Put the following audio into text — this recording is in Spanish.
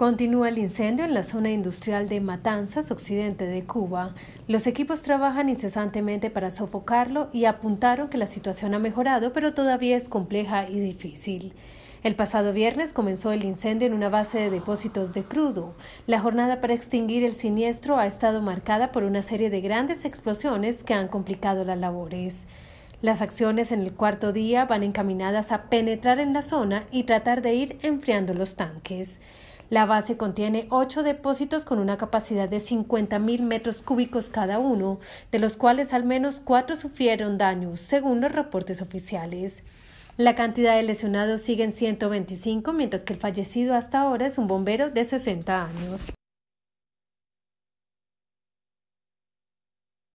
Continúa el incendio en la zona industrial de Matanzas, occidente de Cuba. Los equipos trabajan incesantemente para sofocarlo y apuntaron que la situación ha mejorado, pero todavía es compleja y difícil. El pasado viernes comenzó el incendio en una base de depósitos de crudo. La jornada para extinguir el siniestro ha estado marcada por una serie de grandes explosiones que han complicado las labores. Las acciones en el cuarto día van encaminadas a penetrar en la zona y tratar de ir enfriando los tanques. La base contiene ocho depósitos con una capacidad de 50.000 metros cúbicos cada uno, de los cuales al menos cuatro sufrieron daños, según los reportes oficiales. La cantidad de lesionados sigue en 125, mientras que el fallecido hasta ahora es un bombero de 60 años.